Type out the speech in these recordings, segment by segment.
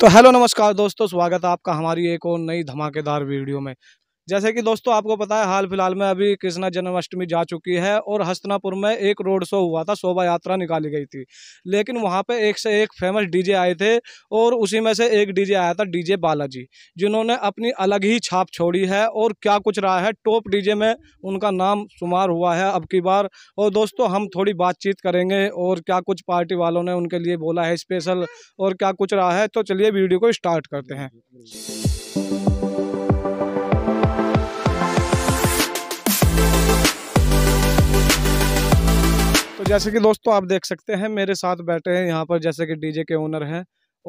तो हेलो नमस्कार दोस्तों स्वागत है आपका हमारी एक और नई धमाकेदार वीडियो में जैसे कि दोस्तों आपको पता है हाल फिलहाल में अभी कृष्णा जन्माष्टमी जा चुकी है और हस्तनापुर में एक रोड शो हुआ था शोभा यात्रा निकाली गई थी लेकिन वहाँ पे एक से एक फेमस डीजे आए थे और उसी में से एक डीजे आया था डीजे बालाजी जिन्होंने अपनी अलग ही छाप छोड़ी है और क्या कुछ रहा है टॉप डी में उनका नाम शुमार हुआ है अब की बार और दोस्तों हम थोड़ी बातचीत करेंगे और क्या कुछ पार्टी वालों ने उनके लिए बोला है स्पेशल और क्या कुछ रहा है तो चलिए वीडियो को स्टार्ट करते हैं जैसे कि दोस्तों आप देख सकते हैं मेरे साथ बैठे हैं यहाँ पर जैसे कि डीजे के ओनर हैं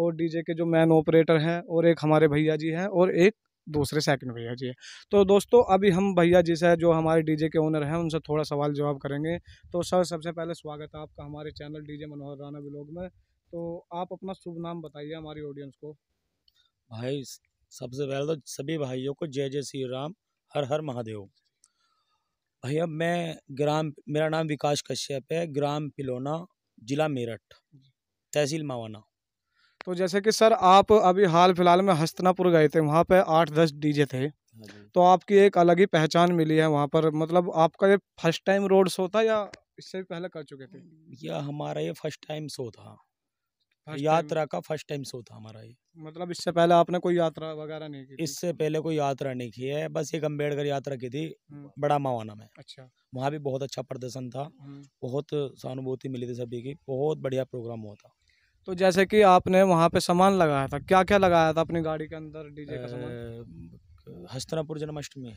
और डीजे के जो मैन ऑपरेटर हैं और एक हमारे भैया जी हैं और एक दूसरे सेकंड भैया जी हैं तो दोस्तों अभी हम भैया जी से जो हमारे डीजे के ओनर हैं उनसे थोड़ा सवाल जवाब करेंगे तो सर सबसे पहले स्वागत है आपका हमारे channel D Manohar Rana blog में तो आप अपना शुभ नाम बताइए हमारी ऑडियंस को भाई सबसे पहले तो सभी भाइयों को जय जय श्री राम हर हर महादेव भैया मैं ग्राम मेरा नाम विकास कश्यप है ग्राम पिलोना जिला मेरठ तहसील मावाना तो जैसे कि सर आप अभी हाल फिलहाल में हस्तनापुर गए थे वहाँ पे आठ दस डीजे थे हाँ तो आपकी एक अलग ही पहचान मिली है वहाँ पर मतलब आपका ये फर्स्ट टाइम रोड शो था या इससे पहले कर चुके थे यह हमारा ये फर्स्ट टाइम शो था यात्रा का फर्स्ट टाइम शो था हमारा ये मतलब इससे पहले आपने कोई यात्रा वगैरह नहीं की इससे पहले कोई यात्रा नहीं की है बस एक अम्बेडकर यात्रा की थी हम्म। बड़ा मावाना में अच्छा वहाँ भी बहुत अच्छा प्रदर्शन था हम्म। बहुत सहानुभूति मिली थी सभी की बहुत बढ़िया प्रोग्राम हुआ था तो जैसे कि आपने वहाँ पे सामान लगाया था क्या क्या लगाया था अपनी गाड़ी के अंदर डीजे का सामान हस्तनापुर जन्माष्टमी है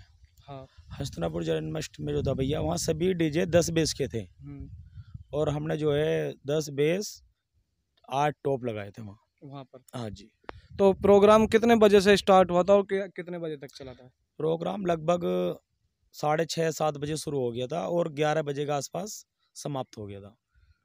हाँ हस्तनापुर जन्माष्टमी जो था भैया वहाँ सभी डीजे दस बेस के थे हम्म। और हमने जो है दस बेस आठ टॉप लगाए थे वहाँ वहाँ पर हाँ जी तो प्रोग्राम कितने बजे से स्टार्ट हुआ था और कितने बजे तक चला था प्रोग्राम लगभग साढ़े छः सात बजे शुरू हो गया था और ग्यारह बजे के आसपास समाप्त हो गया था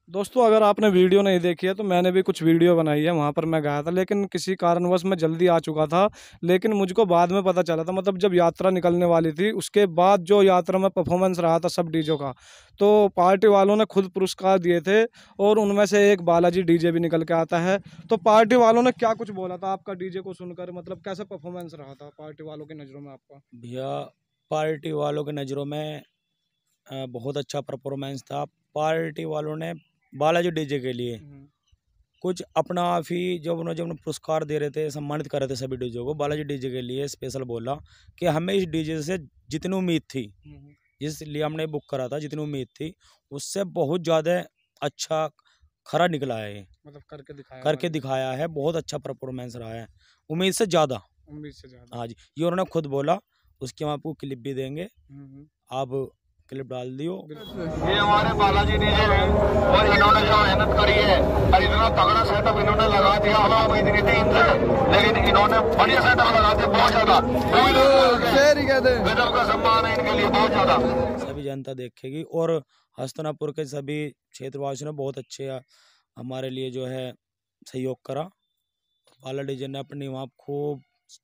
दोस्तों अगर आपने वीडियो नहीं देखी है तो मैंने भी कुछ वीडियो बनाई है वहाँ पर मैं गया था लेकिन किसी कारणवश मैं जल्दी आ चुका था लेकिन मुझको बाद में पता चला था मतलब जब यात्रा निकलने वाली थी उसके बाद जो यात्रा में परफॉर्मेंस रहा था सब डीजों का तो पार्टी वालों ने खुद पुरस्कार दिए थे और उनमें से एक बालाजी डी भी निकल के आता है तो पार्टी वालों ने क्या कुछ बोला था आपका डीजे को सुनकर मतलब कैसा परफॉर्मेंस रहा था पार्टी वालों की नज़रों में आपका भैया पार्टी वालों की नज़रों में बहुत अच्छा परफॉर्मेंस था पार्टी वालों ने बालाजी डीजे के लिए हम्म। कुछ अपना आप ही जब उन्होंने जब उन्होंने पुरस्कार दे रहे थे सम्मानित कर रहे थे सभी डीजे को बालाजी डीजे के लिए स्पेशल बोला कि हमें इस डीजे से जितनी उम्मीद थी हम्म, हम्म। जिसलिए हमने बुक करा था जितनी उम्मीद थी उससे बहुत ज़्यादा अच्छा खरा निकला है मतलब करके दिखाया करके दिखाया है बहुत अच्छा परफॉर्मेंस रहा है उम्मीद से ज़्यादा उम्मीद से ज़्यादा हाँ जी ये उन्होंने खुद बोला उसकी हम आपको क्लिप भी देंगे आप क्लिप डाल दियो ये हमारे बालाजी ने जो है और इन्होंने जो मेहनत करी है और इतना तगड़ा सेटअप इन्होंने लगा दिया हम आप इतनी टीम इनसे लेकिन इन्होंने बढ़िया सेटअप लगा दिया बहुत ज्यादा गजब का सम्मान है इनके लिए बहुत ज्यादा सभी जनता देखेगी और हस्तनापुर के सभी क्षेत्रवासियों ने बहुत अच्छे हमारे लिए जो है सहयोग करा बाला डिजन ने अपनी वहाँ खूब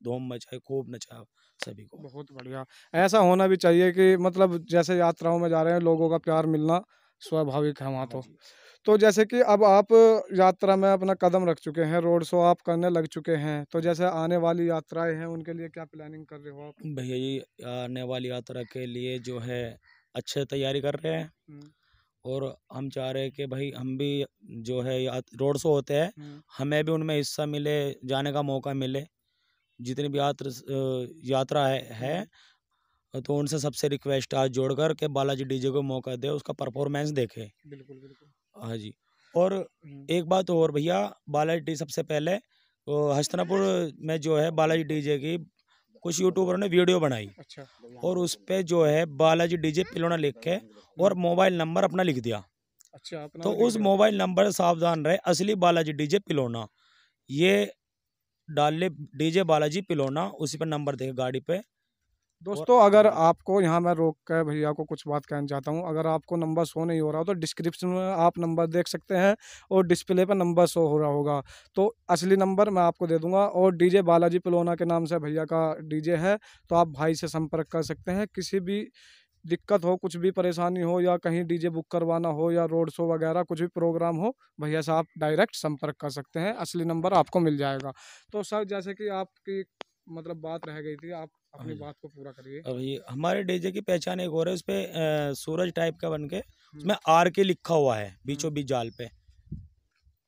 धूम मचाई खूब नचाया सभी को बहुत बढ़िया ऐसा होना भी चाहिए कि मतलब जैसे यात्राओं में जा रहे हैं लोगों का प्यार मिलना स्वाभाविक है वहाँ हाँ तो तो जैसे कि अब आप यात्रा में अपना कदम रख चुके हैं रोड शो आप करने लग चुके हैं तो जैसे आने वाली यात्राएं हैं उनके लिए क्या प्लानिंग कर रहे हो आप भैया जी आने वाली यात्रा के लिए जो है अच्छे तैयारी कर रहे हैं और हम चाह रहे हैं कि भाई हम भी जो है रोड शो होते हैं हमें भी उनमें हिस्सा मिले जाने का मौका मिले जितनी भी यात्र यात्रा है, है हम्म। तो उनसे सबसे रिक्वेस्ट आज जोड़कर के बालाजी डीजे को मौका दे उसका परफॉर्मेंस देखे बिल्कुल बिल्कुल हाँ जी और हम्म। एक बात और भैया बालाजी डी सबसे पहले हस्तनापुर में जो है बालाजी डीजे की कुछ यूट्यूबर ने वीडियो बनाई अच्छा और उस पर जो है बालाजी डीजे पिलोना लिख के और हम्म। मोबाइल नंबर अपना लिख दिया अच्छा तो उस मोबाइल नंबर सावधान रहे असली बालाजी डीजे पिलोना ये डाले डीजे बालाजी पिलोना उसी पर नंबर देगा गाड़ी पे दोस्तों अगर आपको यहाँ मैं रोक कर भैया को कुछ बात कहना चाहता हूँ अगर आपको नंबर शो नहीं हो रहा हो तो डिस्क्रिप्शन में आप नंबर देख सकते हैं और डिस्प्ले पर नंबर शो हो रहा होगा तो असली नंबर मैं आपको दे दूंगा और डीजे बालाजी पिलोना के नाम से भैया का डीजे है तो आप भाई से संपर्क कर सकते हैं किसी भी दिक्कत हो कुछ भी परेशानी हो या कहीं डीजे बुक करवाना हो या रोड शो वगैरह कुछ भी प्रोग्राम हो भैया से आप डायरेक्ट संपर्क कर सकते हैं असली नंबर आपको मिल जाएगा तो सर जैसे कि आपकी मतलब बात रह गई थी आप हाँ अपनी बात को पूरा करिए अभी हमारे डीजे की पहचान एक और है उस पर सूरज टाइप का बन के उसमें आर के लिखा हुआ है बीचों बीच जाल पे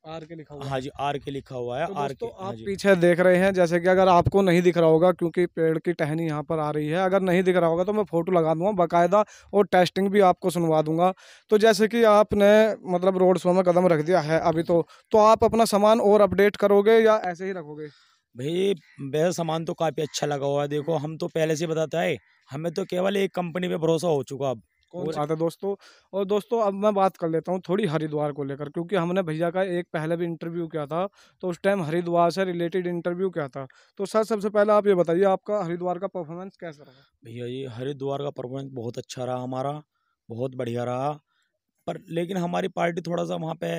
आर के लिखा हुआ हाँ जी आर के लिखा हुआ है तो आर के हाँ आप पीछे देख रहे हैं जैसे कि अगर आपको नहीं दिख रहा होगा क्योंकि पेड़ की टहनी यहाँ पर आ रही है अगर नहीं दिख रहा होगा तो मैं फ़ोटो लगा दूंगा बाकायदा और टेस्टिंग भी आपको सुनवा दूंगा तो जैसे कि आपने मतलब रोड शो में कदम रख दिया है अभी तो तो आप अपना सामान और अपडेट करोगे या ऐसे ही रखोगे भाई वैसे सामान तो काफ़ी अच्छा लगा हुआ है देखो हम तो पहले से बताता है हमें तो केवल एक कंपनी पे भरोसा हो चुका अब कौन आता दोस्तों तो और दोस्तों अब मैं बात कर लेता हूँ थोड़ी हरिद्वार को लेकर क्योंकि हमने भैया का एक पहले भी इंटरव्यू किया था तो उस टाइम हरिद्वार से रिलेटेड इंटरव्यू किया था तो सर सबसे पहले आप ये बताइए आपका हरिद्वार का परफॉर्मेंस कैसा रहा भैया ये हरिद्वार का परफॉर्मेंस बहुत अच्छा रहा हमारा बहुत बढ़िया रहा पर लेकिन हमारी पार्टी थोड़ा सा वहाँ पे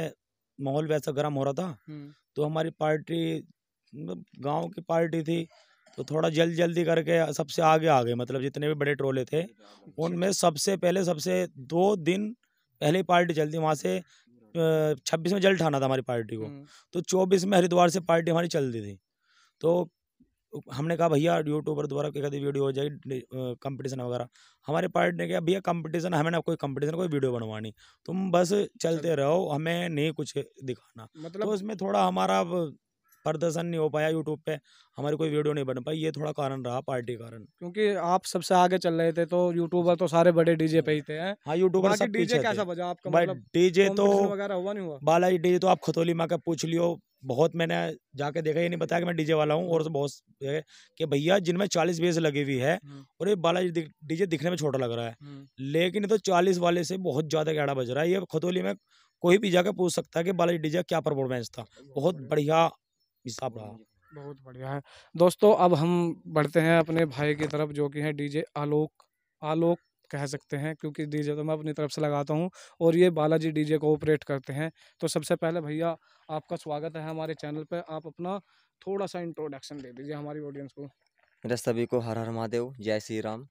माहौल वैसा गर्म हो रहा था तो हमारी पार्टी मतलब गांव की पार्टी थी तो थोड़ा जल्द जल्दी करके सबसे आगे आ गए मतलब जितने भी बड़े ट्रोले थे उनमें सबसे पहले सबसे दो दिन पहले पार्टी चलती वहाँ से छब्बीस में जल उठाना था हमारी पार्टी को हम्म। तो चौबीस में हरिद्वार से पार्टी हमारी चलती थी तो हमने कहा भैया यूट्यूबर द्वारा दोबारा कभी वीडियो हो जाएगी कंपटीशन वगैरह हमारे पार्टी ने कहा भैया कंपटीशन हमें ना कोई कंपटीशन कोई वीडियो बनवानी तुम बस चलते अच्छा। रहो हमें नहीं कुछ दिखाना तो मतलब तो उसमें थोड़ा हमारा प्रदर्शन नहीं हो पाया यूट्यूब पे हमारी कोई वीडियो नहीं बन पाई ये थोड़ा कारण रहा पार्टी कारण क्योंकि आप सबसे आगे चल रहे थे तो यूट्यूबर तो सारे बड़े डीजे पे ही थे हाँ यूट्यूबर सब डीजे कैसा बजा आपका मतलब डीजे तो वगैरह हुआ नहीं हुआ बालाजी डीजे तो आप खतोली माँ का पूछ लियो बहुत मैंने जाके देखा ये नहीं बताया कि मैं डीजे वाला हूँ और बहुत कि भैया जिनमें चालीस बेस लगी हुई है हम्म। और ये बालाजी डीजे दिखने में छोटा लग रहा है हम्म। लेकिन तो चालीस वाले से बहुत ज़्यादा गाड़ा बज रहा है ये खतोली में कोई भी जाकर पूछ सकता है कि बालाजी डीजे क्या परफॉर्मेंस था बहुत बढ़िया हिसाब रहा बहुत बढ़िया है दोस्तों अब हम बढ़ते हैं अपने भाई की तरफ जो कि है डीजे आलोक आलोक कह सकते हैं क्योंकि डीजे तो मैं अपनी तरफ से लगाता हूँ और ये बालाजी डीजे को ऑपरेट करते हैं तो सबसे पहले भैया आपका स्वागत है हमारे चैनल पर आप अपना थोड़ा सा इंट्रोडक्शन दे दीजिए हमारी ऑडियंस को मेरा सभी को हर हर महादेव जय श्री राम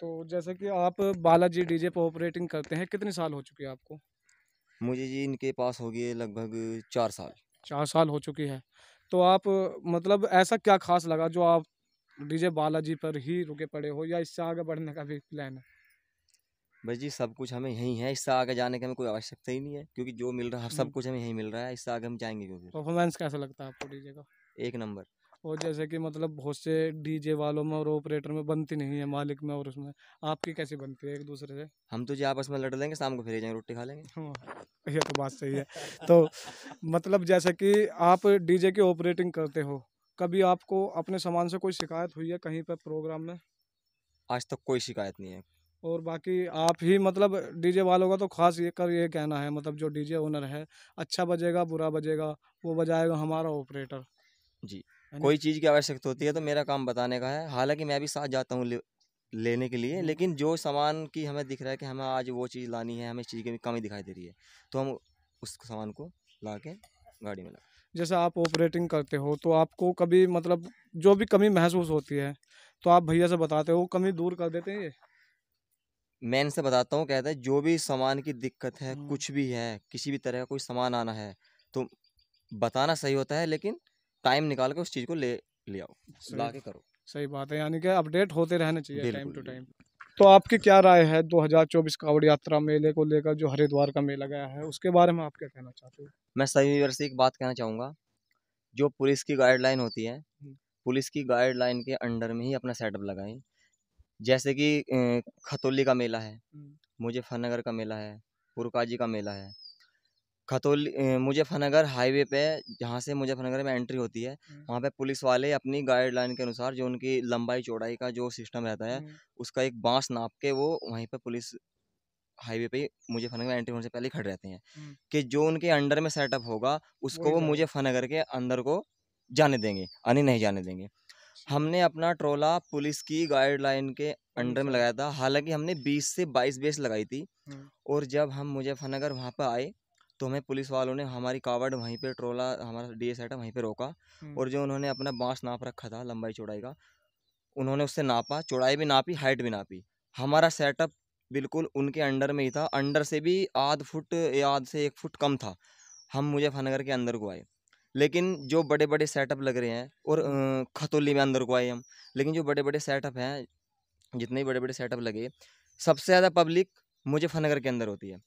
तो जैसे कि आप बालाजी डीजे पर ऑपरेटिंग करते हैं कितने साल हो चुके हैं आपको मुझे जी इनके पास हो गए लगभग चार साल चार साल हो चुकी है तो आप मतलब ऐसा क्या खास लगा जो आप डीजे बालाजी पर ही रुके पड़े हो या इससे आगे बढ़ने का भी प्लान है बस जी सब कुछ हमें यहीं है इससे आगे जाने की हमें कोई आवश्यकता ही नहीं है क्योंकि जो मिल रहा है सब कुछ हमें यहीं मिल रहा है इससे आगे हम जाएंगे क्योंकि परफॉर्मेंस कैसा लगता है आपको डीजे का एक नंबर और जैसे कि मतलब बहुत से डीजे वालों में और ऑपरेटर में बनती नहीं है मालिक में और उसमें आपकी कैसी बनती है एक दूसरे से हम तो जी आपस में लड़ लेंगे शाम को फिर जाएंगे रोटी खा लेंगे हाँ, ये तो बात सही है तो मतलब जैसे कि आप डीजे की ऑपरेटिंग करते हो कभी आपको अपने सामान से कोई शिकायत हुई है कहीं पर प्रोग्राम में आज तक कोई शिकायत नहीं है और बाकी आप ही मतलब डीजे वालों का तो खास ये कर ये कहना है मतलब जो डीजे ओनर है अच्छा बजेगा बुरा बजेगा वो बजाएगा हमारा ऑपरेटर जी कोई चीज़ की आवश्यकता होती है तो मेरा काम बताने का है हालांकि मैं भी साथ जाता हूँ लेने के लिए हम्म। लेकिन जो सामान की हमें दिख रहा है कि हमें आज वो चीज़ लानी है हमें इस चीज़ की कमी दिखाई दे रही है तो हम उस सामान को ला के गाड़ी में ला जैसे आप ऑपरेटिंग करते हो तो आपको कभी मतलब जो भी कमी महसूस होती है तो आप भैया से बताते हो कमी दूर कर देते हैं ये मैं इनसे बताता हूँ कहता है जो भी सामान की दिक्कत है हम्म। कुछ भी है किसी भी तरह का कोई सामान आना है तो बताना सही होता है लेकिन टाइम निकाल के उस चीज़ को ले ले आओ ला के करो सही बात है यानी कि अपडेट होते रहना चाहिए टाइम टू टाइम तो आपकी क्या राय है 2024 कावड़ यात्रा मेले को लेकर जो हरिद्वार का मेला गया है उसके बारे में आप क्या कहना चाहते हो मैं सही यूनिवर्सिटी एक बात कहना चाहूँगा जो पुलिस की गाइडलाइन होती है हम्म। पुलिस की गाइडलाइन के अंडर में ही अपना सेटअप लगाए जैसे कि खतौली का मेला है हम्म। मुजफ्फरनगर का मेला है पुरकाजी का मेला है खतौली मुजफ्फरनगर हाईवे पे जहाँ से मुजफ्फरनगर में एंट्री होती है वहाँ पे पुलिस वाले अपनी गाइडलाइन के अनुसार जो उनकी लंबाई चौड़ाई का जो सिस्टम रहता है उसका एक बांस नाप के वो वहीं पे पुलिस हाईवे पे मुजफ्फरनगर में एंट्री होने से पहले खड़े रहते हैं कि जो उनके अंडर में सेटअप होगा उसको वो तो। मुजफ्फरनगर के अंदर को जाने देंगे यानी नहीं जाने देंगे अच्छा। हमने अपना ट्रोला पुलिस की गाइडलाइन के अंडर में तो। लगाया था हालांकि हमने 20 से 22 बेस लगाई थी और जब हम मुजफ्फरनगर वहाँ पर आए तो हमें पुलिस वालों ने हमारी कावड़ वहीं पर ट्रोला हमारा डी एस वहीं पर रोका और जो उन्होंने अपना बांस नाप रखा था लंबाई चौड़ाई का उन्होंने उससे नापा चौड़ाई भी नापी हाइट भी नापी हमारा सेटअप बिल्कुल उनके अंडर में ही था अंडर से भी आध फुट या आध से एक फुट कम था हम मुझे फनगर के अंदर को आए लेकिन जो बड़े बड़े सेटअप लग रहे हैं और खतौली में अंदर को आए हम लेकिन जो बड़े बड़े सेटअप हैं जितने भी बड़े बड़े सेटअप लगे सबसे ज़्यादा पब्लिक मुझे फनगर के अंदर होती है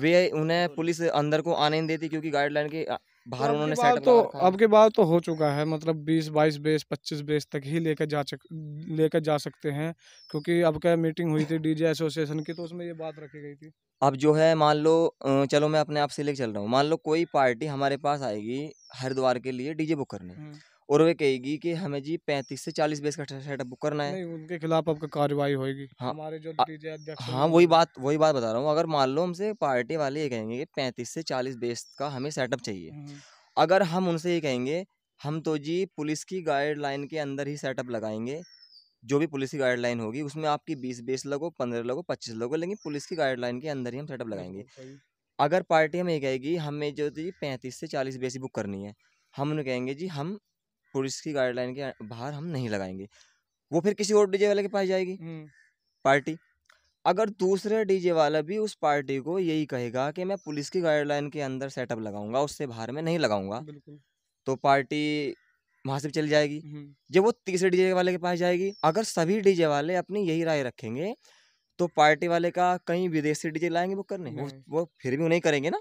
वे उन्हें पुलिस अंदर को आने नहीं देती क्योंकि गाइडलाइन के बाहर उन्होंने सेट तो अब के बाद तो हो चुका है मतलब बीस बाईस बेस पच्चीस बेस तक ही लेकर जा लेकर जा सकते हैं क्योंकि अब क्या मीटिंग हुई थी डीजे एसोसिएशन की तो उसमें ये बात रखी गई थी अब जो है मान लो चलो मैं अपने आप से लेकर चल रहा हूँ मान लो कोई पार्टी हमारे पास आएगी हरिद्वार के लिए डीजे बुक करने हम्म। और वे कहेगी कि हमें जी पैंतीस से चालीस बेस का सेटअप बुक करना है उनके खिलाफ आपका कार्रवाई होगी हाँ हमारे जो डीजे अध्यक्ष हाँ वही बात वही बात बता रहा हूँ अगर मान लो हमसे पार्टी वाले ये कहेंगे कि पैंतीस से चालीस बेस का हमें सेटअप चाहिए हम्म, हम्म। अगर हम उनसे ये कहेंगे हम तो जी पुलिस की गाइडलाइन के अंदर ही सेटअप लगाएंगे जो भी पुलिस की गाइडलाइन होगी उसमें आपकी बीस बेस लगो पंद्रह लगो पच्चीस लगो लेकिन पुलिस की गाइडलाइन के अंदर ही हम सेटअप लगाएंगे अगर पार्टी हमें कहेगी हमें जो जी पैंतीस से चालीस बेस बुक करनी है हम उन्हें कहेंगे जी हम पुलिस की गाइडलाइन के बाहर हम नहीं लगाएंगे वो फिर किसी और डीजे वाले के पास जाएगी हम्म। पार्टी अगर दूसरे डीजे वाला भी उस पार्टी को यही कहेगा कि मैं पुलिस की गाइडलाइन के अंदर सेटअप लगाऊंगा उससे बाहर में नहीं लगाऊंगा तो पार्टी वहाँ से चली जाएगी हम्म। जब वो तीसरे डीजे वाले के पास जाएगी अगर सभी डीजे वाले अपनी यही राय रखेंगे तो पार्टी वाले का कहीं विदेशी डीजे लाएंगे बुक करने वो वो फिर भी उन्हें करेंगे ना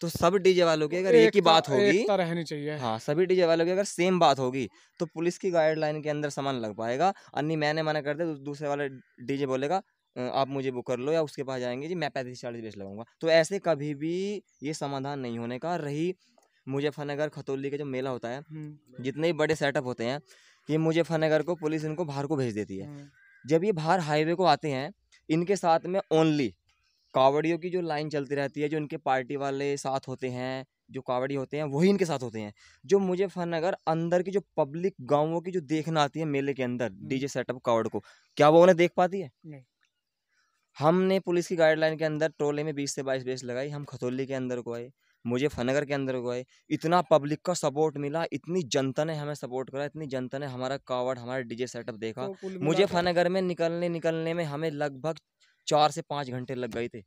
तो सब डीजे वालों की अगर एक, ही बात होगी रहनी चाहिए हाँ सभी डीजे वालों की अगर सेम बात होगी तो पुलिस की गाइडलाइन के अंदर सामान लग पाएगा अन्य मैंने मना कर दिया तो दूसरे वाले डीजे बोलेगा आप मुझे बुक कर लो या उसके पास जाएंगे जी मैं पैंतीस चालीस बेच लगाऊंगा तो ऐसे कभी भी ये समाधान नहीं होने का रही मुजफ्फरनगर खतौली का जो मेला होता है हम्म। जितने भी बड़े सेटअप होते हैं ये मुजफ्फरनगर को पुलिस इनको बाहर को भेज देती है हम्म। जब ये बाहर हाईवे को आते हैं इनके साथ में ओनली कावड़ियों की जो लाइन चलती रहती है जो इनके पार्टी वाले साथ होते हैं जो कावड़ी होते हैं वही इनके साथ होते हैं जो मुझे फन अगर अंदर की जो पब्लिक गाँवों की जो देखना आती है मेले के अंदर डीजे सेटअप कावड़ को क्या वो उन्हें देख पाती है नहीं हमने पुलिस की गाइडलाइन के अंदर टोले में बीस से बाईस बेस लगाई हम खतौली के अंदर को आए मुझे फनगर के अंदर गए इतना पब्लिक का सपोर्ट मिला इतनी जनता ने हमें सपोर्ट करा इतनी जनता ने हमारा कावड़ हमारा डीजे सेटअप देखा तो मुझे फनगर में निकलने निकलने में हमें लगभग चार से पांच घंटे लग गए थे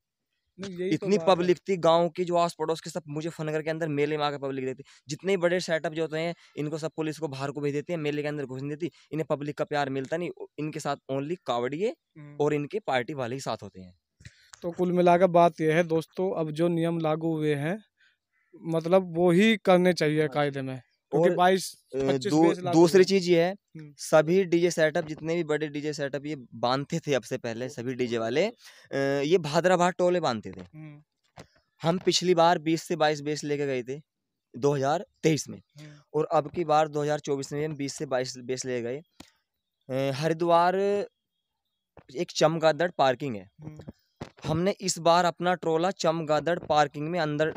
तो इतनी तो पब्लिक थी गांव की जो आस पड़ोस के सब मुझे फनगर के अंदर मेले में आकर पब्लिक देती जितने बड़े सेटअप जो होते हैं इनको सब पुलिस को बाहर को भेज देती है मेले के अंदर घुसने देती इन्हें पब्लिक का प्यार मिलता नहीं इनके साथ ओनली कावड़िए हम्म। और इनके पार्टी वाले ही साथ होते हैं तो कुल मिलाकर बात यह है दोस्तों अब जो नियम लागू हुए हैं मतलब वो ही करने चाहिए हाँ कायदे में और बाईस दूसरी चीज ये है हम्म। सभी डीजे सेटअप जितने भी बड़े डीजे सेटअप ये बांधते थे अब से पहले सभी डीजे वाले ये भादराभाद टोले बांधते थे हम्म। हम पिछली बार बीस से बाईस बेस लेके गए थे 2023 में हम्म। और अब की बार 2024 में हम 20 से 22 बेस ले गए हरिद्वार एक चमगादड़ पार्किंग है हमने इस बार अपना ट्रोला चमगादड़ पार्किंग में अंदर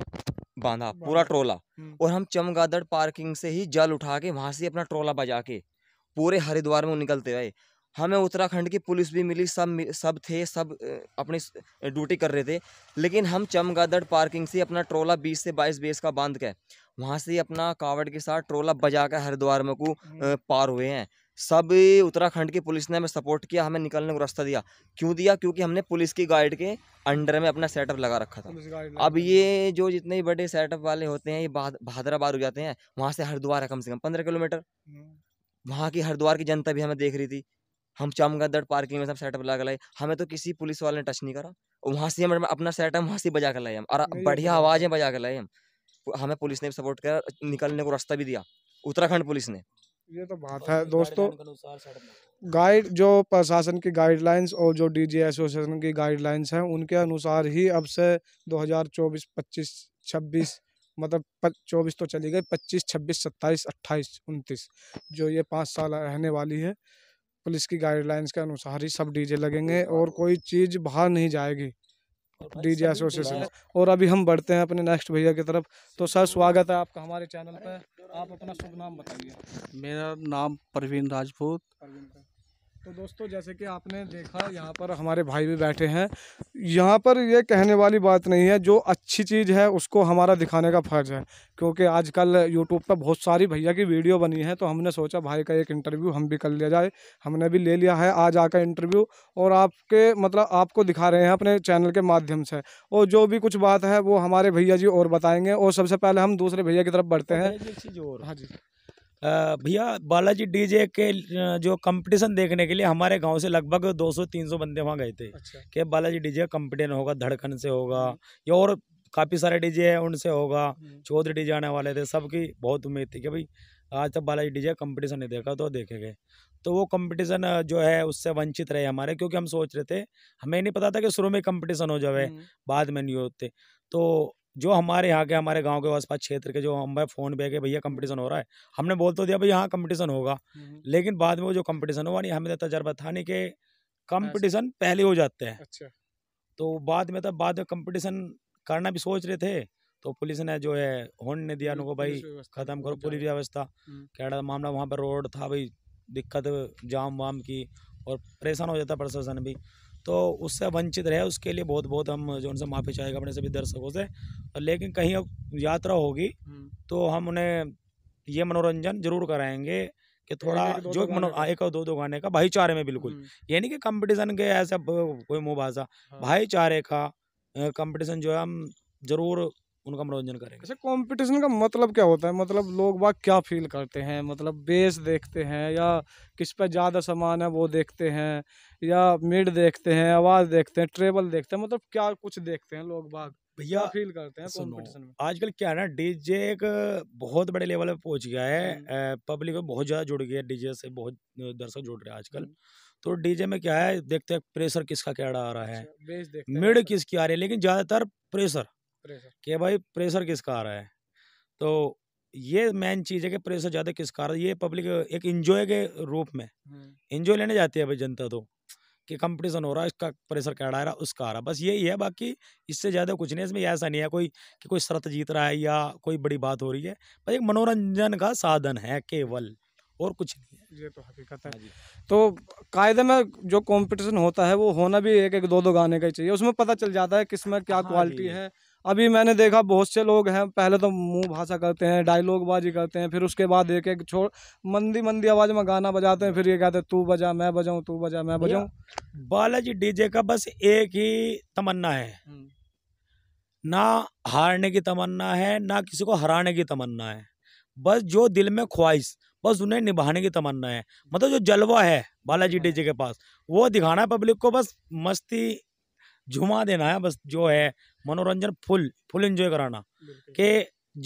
बांधा पूरा ट्रोला और हम चमगादड़ पार्किंग से ही जल उठा के वहां से अपना ट्रोला बजा के पूरे हरिद्वार में निकलते रहे हमें उत्तराखंड की पुलिस भी मिली सब सब थे सब अपनी ड्यूटी कर रहे थे लेकिन हम चमगादड़ पार्किंग से अपना ट्रोला बीस से बाईस बेस का बांध के वहाँ से अपना कावड़ के साथ ट्रोला बजा कर हरिद्वार में को पार हुए हैं सब उत्तराखंड की पुलिस ने हमें सपोर्ट किया हमें निकलने को रास्ता दिया क्यों दिया क्योंकि हमने पुलिस की गाइड के अंडर में अपना सेटअप लगा रखा था अब ये जो जितने बड़े सेटअप वाले होते हैं ये भादराबाद हो जाते हैं वहाँ से हरिद्वार है कम से कम पंद्रह किलोमीटर हम्म। वहाँ की हरिद्वार की जनता भी हमें देख रही थी हम चमगादड़ पार्किंग में सब सेटअप लगा लाए हमें तो किसी पुलिस वाले ने टच नहीं करा वहाँ से हम अपना सेटअप वहाँ से बजा कर लाए हम और बढ़िया आवाज़ें बजा कर लाए हम हमें पुलिस ने भी सपोर्ट करा निकलने को रास्ता भी दिया उत्तराखंड पुलिस ने ये तो बात है दोस्तों गाइड जो प्रशासन की गाइडलाइंस और जो डीजे एसोसिएशन की गाइडलाइंस हैं उनके अनुसार ही अब से 2024 25 26 मतलब चौबीस तो चली गई पच्चीस छब्बीस सत्ताईस 28 उनतीस जो ये पाँच साल रहने वाली है पुलिस की गाइडलाइंस के अनुसार ही सब डीजे लगेंगे और कोई चीज़ बाहर नहीं जाएगी जी एसोसिएशन और अभी हम बढ़ते हैं अपने नेक्स्ट भैया की तरफ तो सर स्वागत है आपका हमारे चैनल पर आप अपना शुभ नाम बताइए मेरा नाम परवीन राजपूत तो दोस्तों जैसे कि आपने देखा यहाँ पर हमारे भाई भी बैठे हैं यहाँ पर ये कहने वाली बात नहीं है जो अच्छी चीज़ है उसको हमारा दिखाने का फ़र्ज़ है क्योंकि आजकल यूट्यूब पर बहुत सारी भैया की वीडियो बनी है तो हमने सोचा भाई का एक इंटरव्यू हम भी कर लिया जाए हमने भी ले लिया है आज आकर इंटरव्यू और आपके मतलब आपको दिखा रहे हैं अपने चैनल के माध्यम से और जो भी कुछ बात है वो हमारे भैया जी और बताएंगे और सबसे पहले हम दूसरे भैया की तरफ बढ़ते हैं हाँ जी भैया बालाजी डीजे के जो कंपटीशन देखने के लिए हमारे गांव से लगभग 200-300 बंदे वहां गए थे अच्छा। कि बालाजी डीजे का कंपटीशन होगा धड़कन से होगा हम्म। या और काफ़ी सारे डीजे हैं उनसे होगा हम्म। चौधरी डीजे आने वाले थे सबकी बहुत उम्मीद थी कि भाई आज तक बालाजी डीजे कंपटीशन नहीं देखा तो देखे गए तो वो कंपटीशन जो है उससे वंचित रहे हमारे क्योंकि हम सोच रहे थे हमें नहीं पता था कि शुरू में कंपटीशन हो जाए हम्म। बाद में नहीं होते तो जो हमारे यहाँ के हमारे गांव के आसपास क्षेत्र के जो हम फ़ोन पे के भैया कंपटीशन हो रहा है हमने बोल तो दिया भाई यहाँ कंपटीशन होगा लेकिन बाद में वो जो कंपटीशन हुआ नहीं हमें तो तजर्बा था नहीं कि कंपटीशन पहले हो जाते हैं अच्छा तो बाद में तब बाद में कंपटीशन करना भी सोच रहे थे तो पुलिस ने जो है होने ने दिया उनको भाई ख़त्म करो पूरी व्यवस्था कैडा मामला वहाँ पर रोड था भाई दिक्कत जाम वाम की और परेशान हो जाता प्रशासन भी तो उससे वंचित रहे उसके लिए बहुत बहुत हम जो उनसे माफ़ी चाहेगा अपने सभी दर्शकों से लेकिन कहीं यात्रा होगी हम्म। तो हम उन्हें ये मनोरंजन जरूर कराएंगे कि थोड़ा जो एक मनो एक और दो दो गाने का भाईचारे में बिल्कुल हम्म। यानी कि कंपटीशन के ऐसा कोई मुबाजा हाँ। भाईचारे का कंपटीशन जो है हम जरूर उनका मनोरंजन करेंगे अच्छा कंपटीशन का मतलब क्या होता है मतलब लोग बाग क्या फील करते हैं मतलब बेस देखते हैं या किस पे ज़्यादा सामान है वो देखते हैं या मिड देखते हैं आवाज़ देखते हैं ट्रेबल देखते हैं मतलब क्या कुछ देखते हैं लोग बाग भैया फील करते हैं कंपटीशन में आजकल क्या है ना डीजे एक बहुत बड़े लेवल पे पहुंच गया है पब्लिक हम्म। में बहुत ज़्यादा जुड़ गया है डीजे से बहुत दर्शक जुड़ रहे हैं आजकल हम्म। तो डीजे में क्या है देखते हैं प्रेशर किसका क्या आ रहा है मिड अच्छा, किसकी आ रही है लेकिन ज़्यादातर प्रेशर कि भाई प्रेशर किसका आ रहा है तो ये मेन चीज़ है कि प्रेशर ज़्यादा किसका आ रहा है ये पब्लिक एक इंजॉय के रूप में इंजॉय हम्म। लेने जाती है भाई जनता तो कि कंपटीशन हो रहा है इसका प्रेशर क्या आ रहा है उसका आ रहा है बस यही है बाकी इससे ज़्यादा कुछ नहीं इसमें ऐसा नहीं है कोई कि कोई शरत जीत रहा है या कोई बड़ी बात हो रही है बस एक मनोरंजन का साधन है केवल और कुछ नहीं है ये तो हकीकत है हाँ तो कायदे में जो कंपटीशन होता है वो होना भी एक एक दो दो गाने का ही चाहिए उसमें पता चल जाता है किस में क्या क्वालिटी हाँ है अभी मैंने देखा बहुत से लोग हैं पहले तो मुंह भाषा करते हैं डायलॉग बाजी करते हैं फिर उसके बाद एक एक छोड़ मंदी मंदी आवाज़ में गाना बजाते हैं फिर ये कहते हैं तू बजा मैं बजाऊँ तू बजा मैं बजाऊँ बालाजी डीजे का बस एक ही तमन्ना है हम्म। ना हारने की तमन्ना है ना किसी को हराने की तमन्ना है बस जो दिल में ख्वाहिश बस उन्हें निभाने की तमन्ना है मतलब जो जलवा है बालाजी हाँ। डीजे के पास वो दिखाना है पब्लिक को बस मस्ती झुमा देना है बस जो है मनोरंजन फुल फुल एंजॉय कराना कि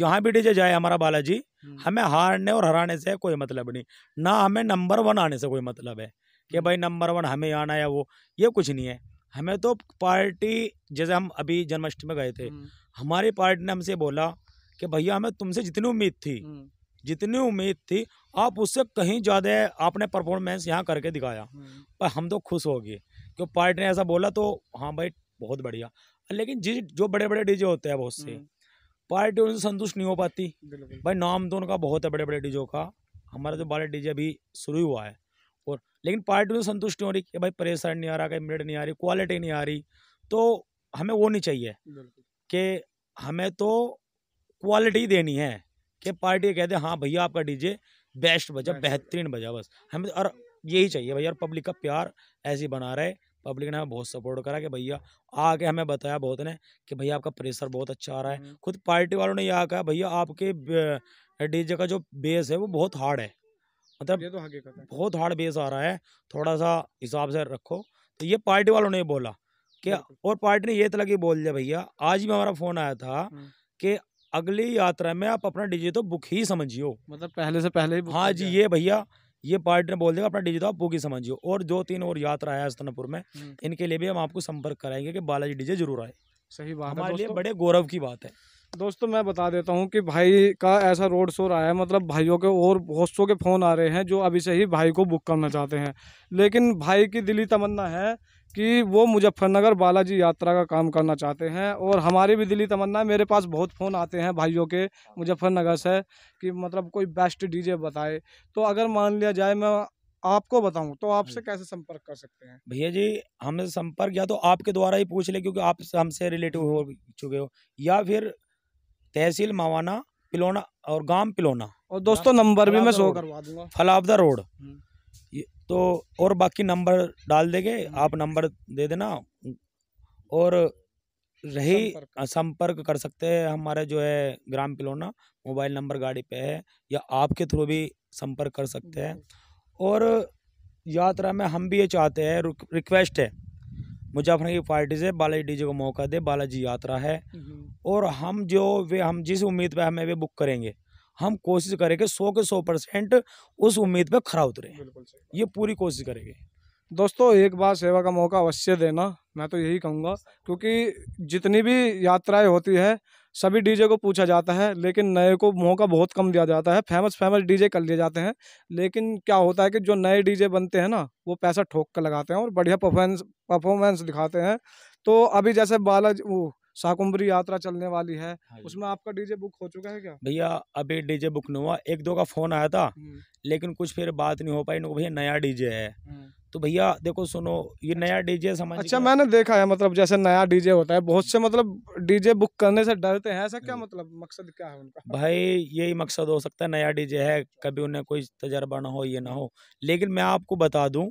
जहाँ भी डीजे जाए हमारा बालाजी हम्म। हमें हारने और हराने से कोई मतलब नहीं ना हमें नंबर वन आने से कोई मतलब है कि हम्म। भाई नंबर वन हमें आना या वो ये कुछ नहीं है हमें तो पार्टी जैसे हम अभी जन्माष्टमी में गए थे हम्म। हमारी पार्टी ने हमसे बोला कि भैया हमें तुमसे जितनी उम्मीद थी जितनी उम्मीद थी आप उससे कहीं ज़्यादा आपने परफॉर्मेंस यहाँ करके दिखाया पर हम तो खुश हो गए क्यों तो पार्ट ने ऐसा बोला तो हाँ भाई बहुत बढ़िया लेकिन जी जो बड़े बड़े डीजे होते हैं बहुत से हम्म। पार्टी उनसे संतुष्ट नहीं हो पाती भाई नाम तो उनका बहुत है बड़े बड़े डीजों का हमारा जो बड़े डीजे अभी शुरू हुआ है और लेकिन पार्टी उनसे संतुष्ट नहीं हो रही कि भाई परेशान नहीं आ रहा कहीं मिनट नहीं आ रही क्वालिटी नहीं आ रही तो हमें वो नहीं चाहिए कि हमें तो क्वालिटी देनी है कि पार्टी कहते हाँ भैया आपका डीजे बेस्ट बजा बेहतरीन बजा बस हमें तो, और यही चाहिए भाई यार पब्लिक का प्यार ऐसे बना रहे पब्लिक ने हमें बहुत सपोर्ट करा कि भैया आके हमें बताया बहुत ने कि भैया आपका प्रेशर बहुत अच्छा आ रहा है हम्म। खुद पार्टी वालों ने यह कहा भैया आपके डीजे का जो बेस है वो बहुत हार्ड है मतलब ये तो है बहुत हार्ड बेस आ रहा है थोड़ा सा हिसाब से रखो तो ये पार्टी वालों ने बोला कि और पार्टी ने ये तला तो बोल दिया भैया आज भी हमारा फोन आया था हम्म। कि अगली यात्रा में आप अपना डीजे तो बुक ही समझियो मतलब पहले से पहले हाँ जी ये भैया ये पार्टनर बोल देगा अपना डीजे तो आप पूकी समझियो और दो तीन और यात्रा है अस्तनपुर में हम्म। इनके लिए भी हम आपको संपर्क कराएंगे कि बालाजी डीजे जरूर आए सही बात हमारे लिए बड़े गौरव की बात है दोस्तों मैं बता देता हूँ कि भाई का ऐसा रोड शो रहा है मतलब भाइयों के और होस्टों के फ़ोन आ रहे हैं जो अभी से ही भाई को बुक करना चाहते हैं लेकिन भाई की दिली तमन्ना है कि वो मुजफ्फरनगर बालाजी यात्रा का काम करना चाहते हैं और हमारी भी दिली तमन्ना है मेरे पास बहुत फ़ोन आते हैं भाइयों के मुजफ्फरनगर से कि मतलब कोई बेस्ट डीजे बताए तो अगर मान लिया जाए मैं आपको बताऊं तो आपसे कैसे संपर्क कर सकते हैं भैया जी हमें संपर्क या तो आपके द्वारा ही पूछ ले क्योंकि आप हमसे रिलेटिव हो चुके हो या फिर तहसील मवाना पिलोना और गाँव पिलोना और दोस्तों नंबर भी मैं शो करवा दूंगा फलावदा रोड हम्म। ये तो और बाकी नंबर डाल देंगे हम्म। आप नंबर दे देना और रही संपर्क कर सकते हैं हमारे जो है ग्राम पिलोना मोबाइल नंबर गाड़ी पे है या आपके थ्रू भी संपर्क कर सकते हैं हम्म। और यात्रा में हम भी ये चाहते हैं रिक्वेस्ट है मुजफ्फरनगर की पार्टी से बालाजी डीजे को मौका दे बालाजी यात्रा है हम्म। और हम जो वे हम जिस उम्मीद पे हमें वे बुक करेंगे हम कोशिश करेंगे सौ के सौ परसेंट उस उम्मीद पर खरा उतरे ये पूरी कोशिश करेंगे दोस्तों एक बार सेवा का मौका अवश्य देना मैं तो यही कहूँगा क्योंकि जितनी भी यात्राएं होती है सभी डीजे को पूछा जाता है लेकिन नए को मौका बहुत कम दिया जाता है फेमस फेमस डीजे कर लिए जाते हैं लेकिन क्या होता है कि जो नए डीजे बनते हैं ना वो पैसा ठोक कर लगाते हैं और बढ़िया परफॉर्मेंस परफॉर्मेंस दिखाते हैं तो अभी जैसे बालाजी वो शाकुम्बरी यात्रा चलने वाली है हाँ उसमें आपका डीजे बुक हो चुका है क्या भैया अभी डीजे बुक नहीं हुआ एक दो का फोन आया था लेकिन कुछ फिर बात नहीं हो पाई भैया नया डीजे है तो भैया देखो सुनो ये नया डीजे समझ अच्छा मैंने देखा है मतलब जैसे नया डीजे होता है बहुत से मतलब डीजे बुक करने से डरते हैं ऐसा क्या मतलब मकसद क्या है उनका भाई यही मकसद हो सकता है नया डीजे है अच्छा। कभी उन्हें कोई तजर्बा ना हो ये ना हो लेकिन मैं आपको बता दूं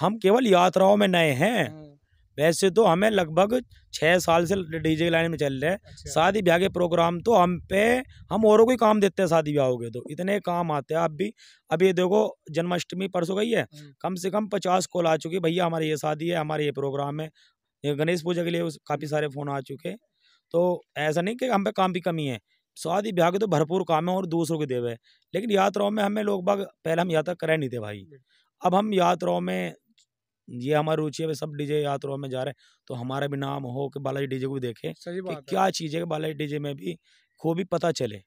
हम केवल यात्राओं में नए हैं वैसे तो हमें लगभग छः साल से डीजे लाइन में चल रहे हैं अच्छा। शादी ब्याह के प्रोग्राम तो हम पे हम औरों को ही काम देते हैं शादी ब्याह हो गए तो इतने काम आते हैं अब भी अभी देखो जन्माष्टमी परसों गई है हम्म। कम से कम पचास कॉल आ चुकी भैया हमारी ये शादी है हमारे ये प्रोग्राम है गणेश पूजा के लिए काफ़ी सारे फ़ोन आ चुके तो ऐसा नहीं कि हम पे काम की कमी है शादी ब्याह के तो भरपूर काम है और दूसरों के देवे लेकिन यात्राओं में हमें लोग बाग पहले हम यात्रा करें नहीं थे भाई अब हम यात्राओं में ये हमारी रुचि है भाई सब डीजे यात्रा में जा रहे हैं तो हमारा भी नाम हो कि बालाजी डीजे को भी देखे कि क्या चीज़ है बालाजी डीजे में भी को भी पता चले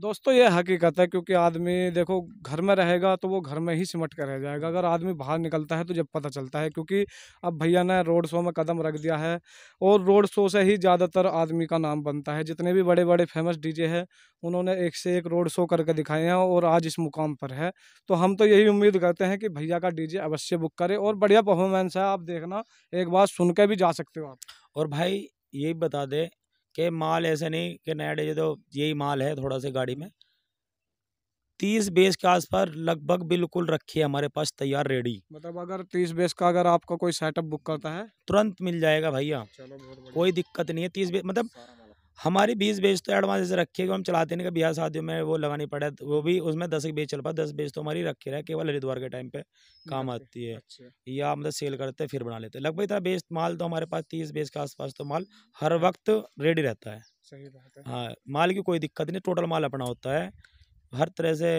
दोस्तों ये हकीकत है क्योंकि आदमी देखो घर में रहेगा तो वो घर में ही सिमट कर रह जाएगा अगर आदमी बाहर निकलता है तो जब पता चलता है क्योंकि अब भैया ने रोड शो में कदम रख दिया है और रोड शो से ही ज़्यादातर आदमी का नाम बनता है जितने भी बड़े बड़े फेमस डीजे हैं उन्होंने एक से एक रोड शो करके दिखाए हैं और आज इस मुकाम पर है तो हम तो यही उम्मीद करते हैं कि भैया का डी अवश्य बुक करें और बढ़िया परफॉर्मेंस है आप देखना एक बार सुन के भी जा सकते हो आप और भाई यही बता दें कि माल ऐसे नहीं कि नया डे यही माल है थोड़ा सा गाड़ी में तीस बेस के आस पास लगभग बिल्कुल रखी है हमारे पास तैयार रेडी मतलब अगर तीस बेस का अगर आपका कोई सेटअप बुक करता है तुरंत मिल जाएगा भैया कोई दिक्कत नहीं है तीस बेस मतलब हमारे बीस बेच तो एडवांस ऐसे रखे कि हम चलाते नहीं कभी ब्याह शादियों में वो लगानी पड़े तो वो भी उसमें दस एक बेच चल पाए दस बेच तो हमारी रखे रहे केवल हरिद्वार के टाइम पे काम अच्छा, आती है अच्छा। या मतलब सेल करते फिर बना लेते लगभग इतना बेच माल तो हमारे पास तीस बेच के आसपास तो माल हर हाँ। वक्त रेडी रहता है है हाँ माल की कोई दिक्कत नहीं टोटल माल अपना होता है हर तरह से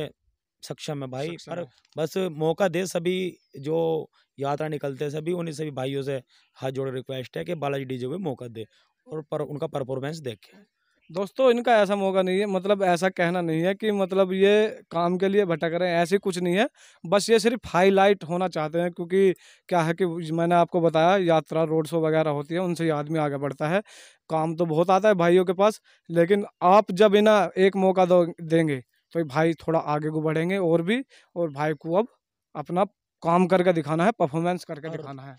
सक्षम है भाई पर बस मौका दे सभी जो यात्रा निकलते हैं सभी उन्हीं सभी भाइयों से हाथ जोड़ रिक्वेस्ट है कि बालाजी डीजे को मौका दे और पर, उनका परफॉर्मेंस देखें दोस्तों इनका ऐसा मौका नहीं है मतलब ऐसा कहना नहीं है कि मतलब ये काम के लिए भटक रहे हैं ऐसे कुछ नहीं है बस ये सिर्फ हाईलाइट होना चाहते हैं क्योंकि क्या है कि मैंने आपको बताया यात्रा रोड शो वगैरह होती है उनसे आदमी आगे बढ़ता है काम तो बहुत आता है भाइयों के पास लेकिन आप जब इन्हें एक मौका देंगे तो भाई थोड़ा आगे को बढ़ेंगे और भी और भाई को अब अपना काम करके दिखाना है परफॉर्मेंस करके दिखाना है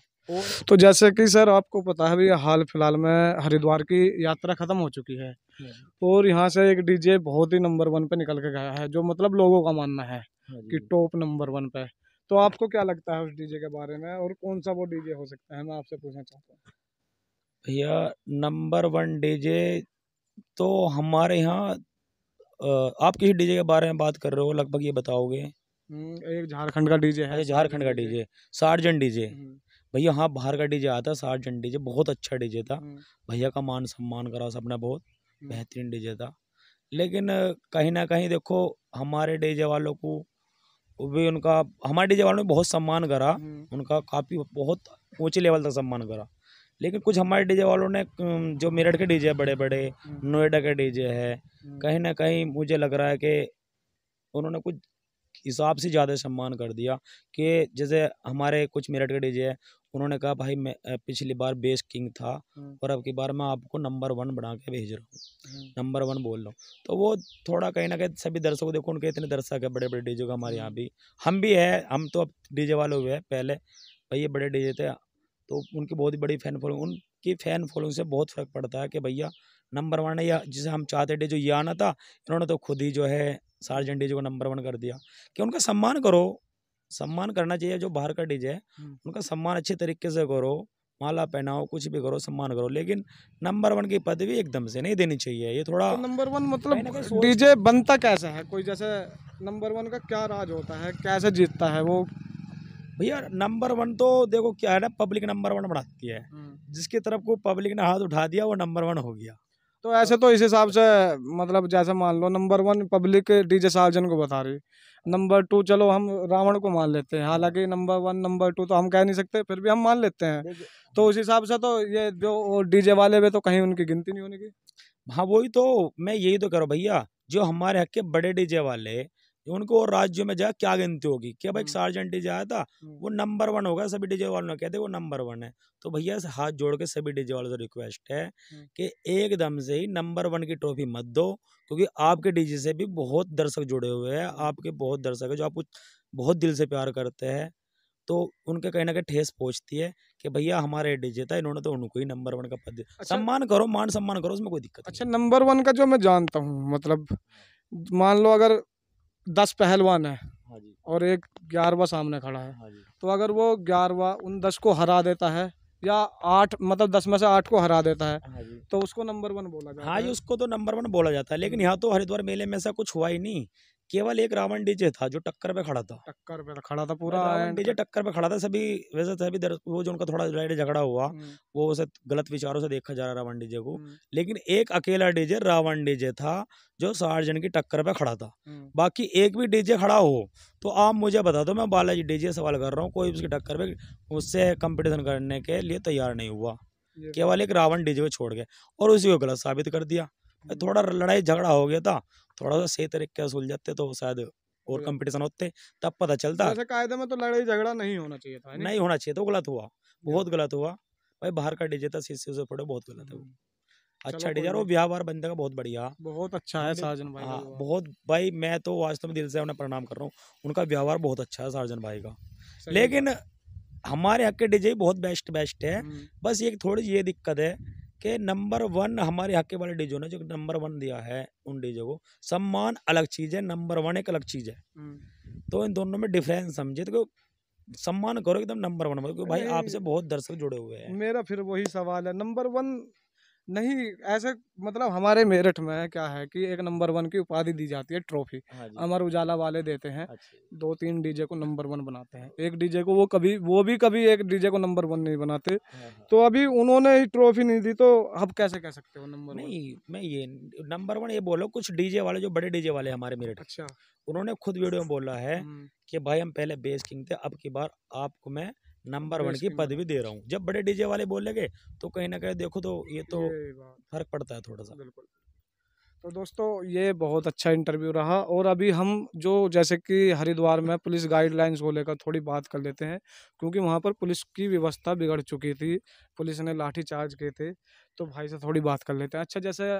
तो जैसे कि सर आपको पता है भी हाल फिलहाल में हरिद्वार की यात्रा ख़त्म हो चुकी है हाँ और यहाँ से एक डीजे बहुत ही नंबर वन पे निकल के गया है जो मतलब लोगों का मानना है हाँ कि टॉप नंबर वन पे तो आपको क्या लगता है उस डीजे के बारे में और कौन सा वो डीजे हो सकता है मैं आपसे पूछना चाहता हूँ भैया नंबर वन डीजे तो हमारे यहाँ आप किसी डीजे के बारे में बात कर रहे हो लगभग ये बताओगे हम्म, एक झारखंड का डीजे है झारखंड का डीजे सार्जन डीजे हम्म। भैया हाँ बाहर का डीजे आया था जन डीजे बहुत अच्छा डीजे था हम्म। भैया का मान सम्मान करा सबने बहुत हम्म। बेहतरीन डीजे था लेकिन कहीं ना कहीं देखो हमारे डीजे वालों को भी उनका हमारे डीजे वालों ने बहुत सम्मान करा हम्म। उनका काफ़ी बहुत ऊँचे लेवल तक सम्मान करा लेकिन कुछ हमारे डीजे वालों ने जो मेरठ के डीजे बड़े बड़े नोएडा के डीजे है कहीं ना कहीं मुझे लग रहा है कि उन्होंने कुछ हिसाब से ज़्यादा सम्मान कर दिया कि जैसे हमारे कुछ मेरठ के डीजे उन्होंने कहा भाई मैं पिछली बार बेस किंग था और अब की बार मैं आपको नंबर वन बना के भेज रहा हूँ नंबर वन बोल रहा हूँ तो वो थोड़ा कहीं ना कहीं सभी दर्शकों देखो उनके इतने दर्शक है बड़े बड़े डीजे का हमारे यहाँ भी हम भी है हम तो अब डीजे वाले हुए हैं पहले भाई ये बड़े डीजे थे तो उनकी बहुत ही बड़ी फैन फॉलोइंग उनकी फ़ैन फॉलोइंग से बहुत फ़र्क पड़ता है कि भैया नंबर वन या जिसे हम चाहते थे जो ये आना था इन्होंने तो खुद ही जो है सार्जेंट डीजे को नंबर वन कर दिया कि उनका सम्मान करो सम्मान करना चाहिए जो बाहर का डीजे है हम्म। उनका सम्मान अच्छे तरीके से करो माला पहनाओ कुछ भी करो सम्मान करो लेकिन नंबर वन की पदवी एकदम से नहीं देनी चाहिए ये थोड़ा तो नंबर वन मतलब डीजे बनता कैसा है कोई जैसे नंबर वन का क्या राज होता है कैसे जीतता है वो भैया नंबर वन तो देखो क्या है ना पब्लिक नंबर वन बनाती है हम्म। जिसकी तरफ को पब्लिक ने हाथ उठा दिया वो नंबर वन हो गया तो ऐसे तो इस हिसाब से मतलब जैसे मान लो number one public DJ sergeant को बता रही नंबर टू चलो हम रावण को मान लेते हैं हालांकि नंबर वन नंबर टू तो हम कह नहीं सकते फिर भी हम मान लेते हैं तो उस हिसाब से तो ये जो डीजे वाले भी तो कहीं उनकी गिनती नहीं होने की हाँ वही तो मैं यही तो करो भैया जो हमारे हक के बड़े डीजे वाले उनको और राज्यों में जाए क्या गिनती होगी क्या भाई सार्जेंट डीजे आया था वो नंबर हम्म। वन होगा सभी डीजे वालों ने कहते वो नंबर वन है तो भैया हाथ जोड़ के सभी डीजे वालों से रिक्वेस्ट है हम्म। कि एकदम से ही नंबर वन की ट्रॉफी मत दो क्योंकि आपके डीजे से भी बहुत दर्शक जुड़े हुए हैं हम्म। आपके बहुत दर्शक है जो आपको बहुत दिल से प्यार करते हैं तो उनके कहीं ना कहीं ठेस पहुंचती है कि भैया हमारे डीजे था इन्होंने तो उनको ही नंबर वन का पद अच्छा, सम्मान करो मान सम्मान करो उसमें कोई दिक्कत अच्छा नंबर वन का जो मैं जानता हूँ मतलब मान लो अगर दस पहलवान है हाँ और एक ग्यारहवा सामने खड़ा है हाँ तो अगर वो ग्यारहवा उन दस को हरा देता है या आठ मतलब दस में से आठ को हरा देता है हाँ तो उसको नंबर वन बोला जाता हाँ है। उसको तो नंबर वन बोला जाता है लेकिन यहाँ तो हरिद्वार मेले में ऐसा कुछ हुआ ही नहीं केवल एक रावण डीजे था जो टक्कर पे खड़ा था टक्कर पे तो खड़ा था पूरा डीजे टक्कर पे खड़ा था सभी वैसे सभी वो जो उनका थोड़ा लड़ाई झगड़ा हुआ हम्म। वो उसे गलत विचारों से देखा जा रहा रावण डीजे को हम्म। लेकिन एक अकेला डीजे रावण डीजे था जो सार्जन की टक्कर पे खड़ा था हम्म। बाकी एक भी डीजे खड़ा हो तो आप मुझे बता दो मैं बालाजी डीजे सवाल कर रहा हूँ कोई उसकी टक्कर पे उससे कंपटीशन करने के लिए तैयार नहीं हुआ तो केवल एक रावण डीजे को छोड़ गए और उसी को गलत साबित कर दिया थोड़ा लड़ाई झगड़ा हो गया था थोड़ा सा सही तरीके से जाते तो शायद और कंपटीशन होते तब पता चलता कायदे में तो लड़ाई झगड़ा नहीं होना चाहिए था नहीं होना चाहिए तो गलत हुआ बहुत तो गलत हुआ भाई बाहर का डीजे था शीशे से फोटो बहुत गलत है हम्म। अच्छा डीजे और ब्याह बार बंदे का बहुत बढ़िया बहुत अच्छा है साजन भाई हाँ, बहुत भाई मैं तो वास्तव तो में दिल से उन्हें प्रणाम कर रहा हूँ उनका व्यवहार बहुत अच्छा है साजन भाई का लेकिन हमारे यहाँ के डीजे बहुत बेस्ट बेस्ट है बस एक थोड़ी ये दिक्कत है कि नंबर वन हमारे हक्के वाले डीजो ने जो नंबर वन दिया है उन डीजो को सम्मान अलग चीज़ है नंबर वन एक अलग चीज़ है हम्म। तो इन दोनों में डिफरेंस समझे तो सम्मान करो एकदम नंबर वन क्योंकि भाई आपसे बहुत दर्शक जुड़े हुए हैं मेरा फिर वही सवाल है नंबर वन नहीं ऐसे मतलब हमारे मेरठ में क्या है कि एक नंबर वन की उपाधि दी जाती है ट्रॉफी हाँ अमर उजाला वाले देते हैं अच्छा दो तीन डीजे को नंबर वन बनाते हैं एक डीजे को वो कभी वो भी कभी एक डीजे को नंबर वन नहीं बनाते हाँ, हाँ। तो अभी उन्होंने ही ट्रॉफी नहीं दी तो अब कैसे कह सकते हो नंबर नहीं मैं ये नंबर वन ये बोलो कुछ डीजे वाले जो बड़े डीजे वाले हमारे मेरठ अच्छा उन्होंने खुद वीडियो में बोला है हम्म। कि भाई हम पहले बेस किंग थे अब की बार आपको मैं नंबर वन की पदवी दे रहा हूँ जब बड़े डीजे वाले बोलेंगे तो कहीं ना कहीं देखो तो ये तो फर्क पड़ता है थोड़ा सा बिल्कुल तो दोस्तों ये बहुत अच्छा इंटरव्यू रहा और अभी हम जो जैसे कि हरिद्वार में पुलिस गाइडलाइंस को लेकर थोड़ी बात कर लेते हैं क्योंकि वहाँ पर पुलिस की व्यवस्था बिगड़ चुकी थी पुलिस ने लाठी चार्ज किए थे तो भाई से थोड़ी बात कर लेते हैं अच्छा जैसे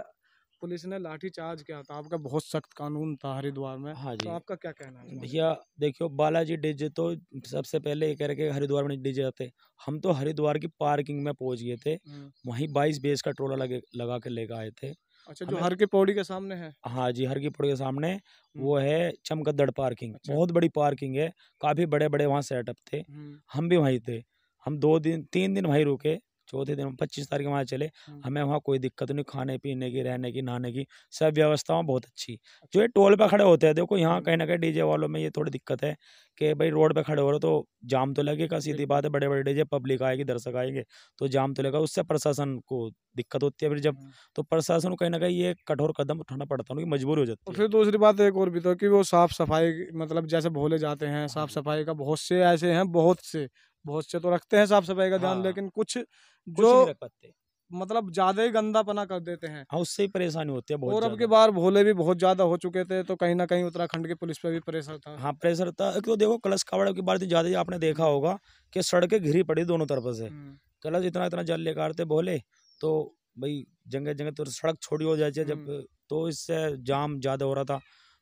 पुलिस ने लाठी चार्ज किया था आपका बहुत सख्त कानून था हरिद्वार में हाँ जी तो आपका क्या कहना है भैया देखियो बालाजी डीजे तो सबसे पहले ये कह रहे हरिद्वार में डीजे आते हम तो हरिद्वार की पार्किंग में पहुंच गए थे हम्म। वहीं बाईस बेस का टोला लगे लगा के लेकर आए थे अच्छा जो हर की पौड़ी के सामने है हाँ जी हर की पौड़ी के सामने हम्म। वो है चमकदड़ पार्किंग अच्छा। बहुत बड़ी पार्किंग है काफी बड़े बड़े वहाँ सेटअप थे हम्म। हम भी वहीं थे हम दो दिन तीन दिन वहीं रुके चौथे दिन पच्चीस तारीख वहाँ चले हमें वहाँ कोई दिक्कत नहीं खाने पीने की रहने की नहाने की सब व्यवस्थाओं बहुत अच्छी जो ये अच्छा। टोल पे खड़े होते हैं देखो यहाँ कहीं ना कहीं डीजे वालों में ये थोड़ी दिक्कत है कि भाई रोड पे खड़े हो रहे तो जाम तो लगेगा सीधी बात है बड़े बड़े डीजे पब्लिक आएगी दर्शक आएंगे तो जाम तो लगेगा उससे प्रशासन को दिक्कत होती है फिर जब तो प्रशासन को कहीं ना कहीं ये कठोर कदम उठाना पड़ता है मजबूर हो जाती है फिर दूसरी बात एक और भी तो कि वो साफ़ सफाई मतलब जैसे भोले जाते हैं हाँ साफ़ सफाई का बहुत से ऐसे हैं बहुत से बहुत से तो रखते हैं साफ सफाई का ध्यान हाँ। लेकिन कुछ जो कुछ मतलब ज्यादा ही गंदा पना कर देते हैं हाँ उससे ही परेशानी होती है बहुत और अब के बार भोले भी बहुत ज्यादा हो चुके थे तो कहीं ना कहीं उत्तराखंड की पुलिस पे भी प्रेशर था हाँ प्रेशर था क्यों देखो कलश कावड़ की बार ज्यादा आपने देखा हम्म। होगा कि सड़कें घिरी पड़ी दोनों तरफ से हम्म। कलश इतना इतना जल लेकर थे भोले तो भाई जगह जगह तो सड़क छोड़ी हो जाती है जब हम्म। तो इससे जाम ज्यादा हो रहा था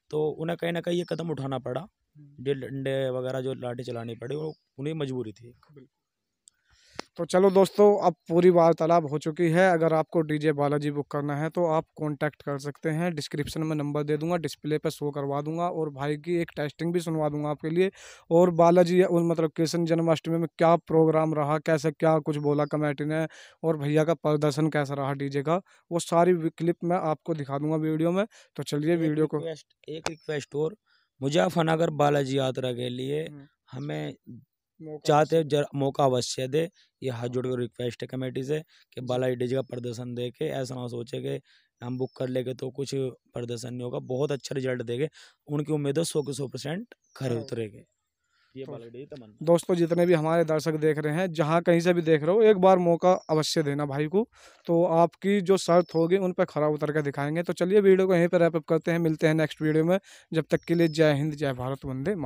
तो उन्हें कहीं ना कहीं ये कदम उठाना पड़ा डेढ़ डंडे वगैरह जो लाठी चलानी पड़ी वो उन्हें मजबूरी थी तो चलो दोस्तों अब पूरी वार्तालाप हो चुकी है अगर आपको डीजे बालाजी बुक करना है तो आप कांटेक्ट कर सकते हैं डिस्क्रिप्शन में नंबर दे दूंगा डिस्प्ले पर शो करवा दूंगा और भाई की एक टेस्टिंग भी सुनवा दूंगा आपके लिए और बालाजी मतलब कृष्ण जन्माष्टमी में क्या प्रोग्राम रहा कैसे क्या कुछ बोला कमेटी ने और भैया का प्रदर्शन कैसा रहा डी का वो सारी क्लिप मैं आपको दिखा दूंगा वीडियो में तो चलिए वीडियो को एक रिक्वेस्ट और मुजफ्फरनगर बालाजी यात्रा के लिए हमें चाहते जर मौका अवश्य दे ये हाथ जोड़ कर रिक्वेस्ट है कमेटी से कि बालाजी डीजे का प्रदर्शन दे के ऐसा ना सोचे कि हम बुक कर लेंगे तो कुछ प्रदर्शन नहीं होगा बहुत अच्छा रिजल्ट देंगे उनकी उम्मीद है सौ के सौ परसेंट खरे हाँ। उतरेगे तो दोस्तों जितने भी हमारे दर्शक देख रहे हैं जहाँ कहीं से भी देख रहे हो एक बार मौका अवश्य देना भाई को तो आपकी जो शर्त होगी उन पर खरा उतर कर दिखाएंगे तो चलिए वीडियो को यहीं पर रैपअप करते हैं मिलते हैं नेक्स्ट वीडियो में जब तक के लिए जय हिंद जय भारत वंदे मातरम